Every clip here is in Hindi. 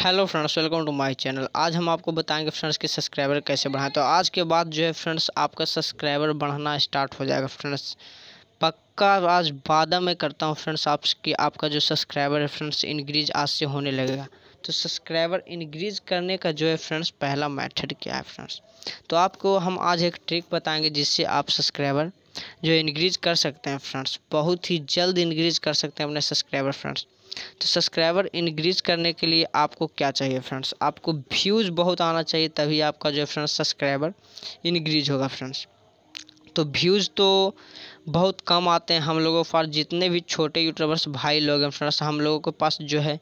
hello friends welcome to my channel आज हम आपको बताएंगे फ्रेंड्स कि सब्सक्राइबर कैसे बढ़ाएं तो आज के बाद जो है फ्रेंड्स आपका सब्सक्राइबर बढ़ना स्टार्ट हो जाएगा फ्रेंड्स पक्का आज वादा मैं करता हूं फ्रेंड्स आपकी आपका जो सब्सक्राइबर है फ्रेंड्स इंक्रीज आज से होने लगेगा तो सब्सक्राइबर इंक्रीज करने का जो है फ्रेंड्स पहला मैथड क्या है फ्रेंड्स तो आपको हम आज एक ट्रिक बताएँगे जिससे आप सब्सक्राइबर जो इनक्रीज कर सकते हैं फ्रेंड्स बहुत ही जल्द इनक्रीज कर सकते हैं अपने सब्सक्राइबर फ्रेंड्स तो सब्सक्राइबर इनक्रीज करने के लिए आपको क्या चाहिए फ्रेंड्स आपको व्यूज़ बहुत आना चाहिए तभी आपका जो फ्रेंड्स सब्सक्राइबर इनक्रीज होगा फ्रेंड्स तो व्यूज़ तो बहुत कम आते हैं हम लोगों के पास जितने भी छोटे यूट्यूबर्स भाई लोग हैं फ्रेंड्स हम लोगों के पास जो है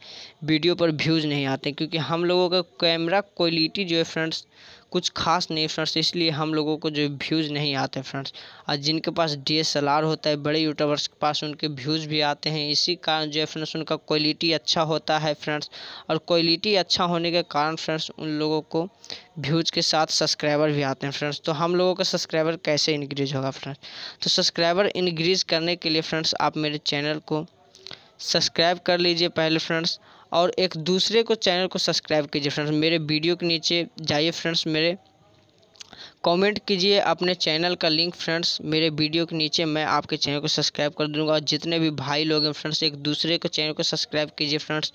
वीडियो पर व्यूज़ नहीं आते क्योंकि हम लोगों का कैमरा क्वालिटी जो है फ्रेंड्स कुछ खास नहीं फ्रेंड्स इसलिए हम लोगों को जो व्यूज़ नहीं आते फ्रेंड्स और जिनके पास डी एस एल आर होता है बड़े यूट्यूबर्स के पास उनके व्यूज़ भी आते हैं इसी कारण जो है फ्रेंड्स उनका क्वालिटी अच्छा होता है फ्रेंड्स और क्वालिटी अच्छा होने के कारण फ्रेंड्स उन लोगों को व्यूज़ के साथ सब्सक्राइबर भी आते हैं फ्रेंड्स तो हम लोगों का सब्सक्राइबर कैसे इंक्रीज होगा फ्रेंड्स तो सब्सक्राइबर सब्सक्राइबर इनक्रीज़ करने के लिए फ्रेंड्स आप मेरे चैनल को सब्सक्राइब कर लीजिए पहले फ्रेंड्स और एक दूसरे को चैनल को सब्सक्राइब कीजिए फ्रेंड्स मेरे वीडियो के नीचे जाइए फ्रेंड्स मेरे कमेंट कीजिए अपने चैनल का लिंक फ्रेंड्स मेरे वीडियो के नीचे मैं आपके चैनल को सब्सक्राइब कर दूंगा और जितने भी भाई लोग हैं फ्रेंड्स एक दूसरे को चैनल को सब्सक्राइब कीजिए फ्रेंड्स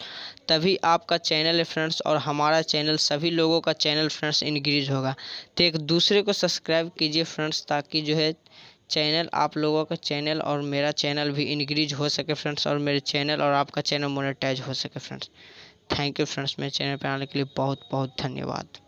तभी आपका चैनल है फ्रेंड्स और हमारा चैनल सभी लोगों का चैनल फ्रेंड्स इनक्रीज होगा तो एक दूसरे को सब्सक्राइब कीजिए फ्रेंड्स ताकि जो है चैनल आप लोगों का चैनल और मेरा चैनल भी इनक्रीज हो सके फ्रेंड्स और मेरे चैनल और आपका चैनल मोनेटाइज हो सके फ्रेंड्स थैंक यू फ्रेंड्स मेरे चैनल पर आने के लिए बहुत बहुत धन्यवाद